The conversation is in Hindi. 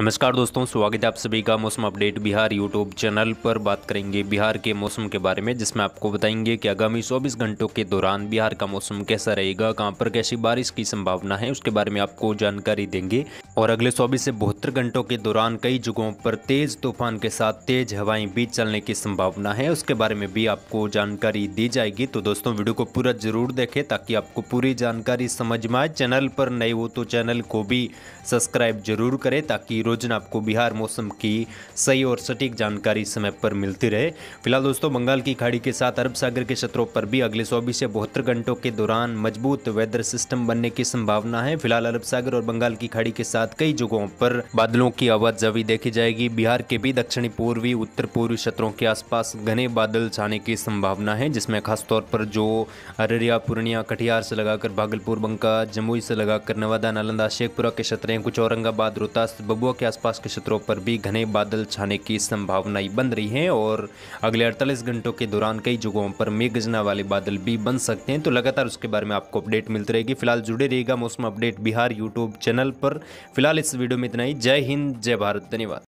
नमस्कार दोस्तों स्वागत है आप सभी का मौसम अपडेट बिहार यूट्यूब चैनल पर बात करेंगे बिहार के मौसम के बारे में जिसमें आपको बताएंगे कि आगामी 24 घंटों के दौरान बिहार का मौसम कैसा रहेगा कहां पर कैसी बारिश की संभावना है उसके बारे में आपको जानकारी देंगे और अगले चौबीस से बहत्तर घंटों के दौरान कई जगहों पर तेज तूफान के साथ तेज हवाएं भी चलने की संभावना है उसके बारे में भी आपको जानकारी दी जाएगी तो दोस्तों वीडियो को पूरा जरूर देखे ताकि आपको पूरी जानकारी समझ में आए चैनल पर नए हो तो चैनल को भी सब्सक्राइब जरूर करें ताकि रोजन आपको बिहार मौसम की सही और सटीक जानकारी समय पर मिलती रहे फिलहाल दोस्तों बंगाल की खाड़ी के साथ अरब सागर के क्षेत्रों पर भी अगले चौबीस से बहत्तर घंटों के दौरान मजबूत वेदर सिस्टम बनने की संभावना है फिलहाल अरब सागर और बंगाल की खाड़ी के साथ कई जगहों पर बादलों की आवाजावी देखी जाएगी बिहार के भी दक्षिणी पूर्वी उत्तर पूर्वी क्षेत्रों के आसपास घने बादल छाने की संभावना है जिसमें खासतौर पर जो अररिया पूर्णिया कटिहार से लगाकर भागलपुर बंका जमुई से लगाकर नवादा नालंदा शेखपुरा के क्षेत्र हैं कुछ औरंगाबाद रोहतास बबुआ के आसपास के क्षेत्रों पर भी घने बादल छाने की संभावनाएं बन रही हैं और अगले अड़तालीस घंटों के दौरान कई जगहों पर मेघ गजना वाले बादल भी बन सकते हैं तो लगातार उसके बारे में आपको अपडेट मिलती रहेगी फिलहाल जुड़े रहेगा मौसम अपडेट बिहार यूट्यूब चैनल पर फिलहाल इस वीडियो में इतना ही जय हिंद जय भारत धन्यवाद